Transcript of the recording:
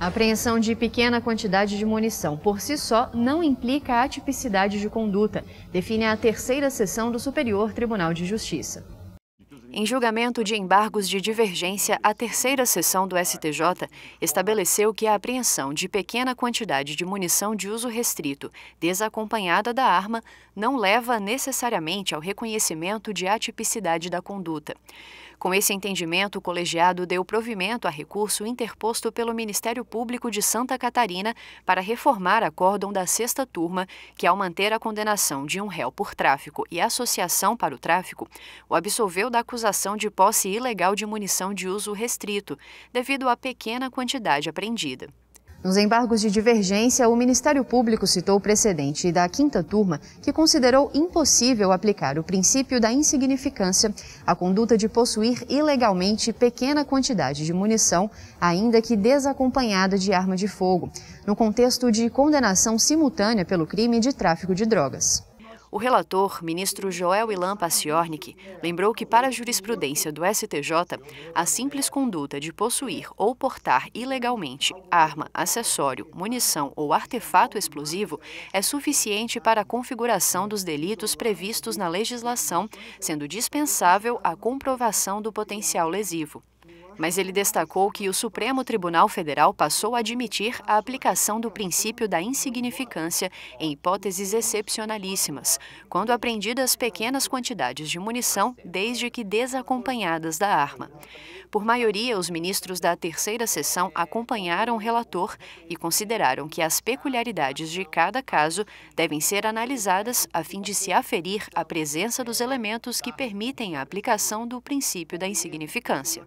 A apreensão de pequena quantidade de munição por si só não implica a de conduta, define a terceira sessão do Superior Tribunal de Justiça. Em julgamento de embargos de divergência, a terceira sessão do STJ estabeleceu que a apreensão de pequena quantidade de munição de uso restrito, desacompanhada da arma, não leva necessariamente ao reconhecimento de atipicidade da conduta. Com esse entendimento, o colegiado deu provimento a recurso interposto pelo Ministério Público de Santa Catarina para reformar a acórdão da sexta turma, que, ao manter a condenação de um réu por tráfico e associação para o tráfico, o absolveu da acusação acusação de posse ilegal de munição de uso restrito, devido à pequena quantidade apreendida. Nos embargos de divergência, o Ministério Público citou o precedente da quinta turma, que considerou impossível aplicar o princípio da insignificância à conduta de possuir ilegalmente pequena quantidade de munição, ainda que desacompanhada de arma de fogo, no contexto de condenação simultânea pelo crime de tráfico de drogas. O relator, ministro Joel Ilan Paciornik, lembrou que, para a jurisprudência do STJ, a simples conduta de possuir ou portar ilegalmente arma, acessório, munição ou artefato explosivo é suficiente para a configuração dos delitos previstos na legislação, sendo dispensável a comprovação do potencial lesivo. Mas ele destacou que o Supremo Tribunal Federal passou a admitir a aplicação do princípio da insignificância em hipóteses excepcionalíssimas, quando apreendidas pequenas quantidades de munição, desde que desacompanhadas da arma. Por maioria, os ministros da terceira sessão acompanharam o relator e consideraram que as peculiaridades de cada caso devem ser analisadas a fim de se aferir a presença dos elementos que permitem a aplicação do princípio da insignificância.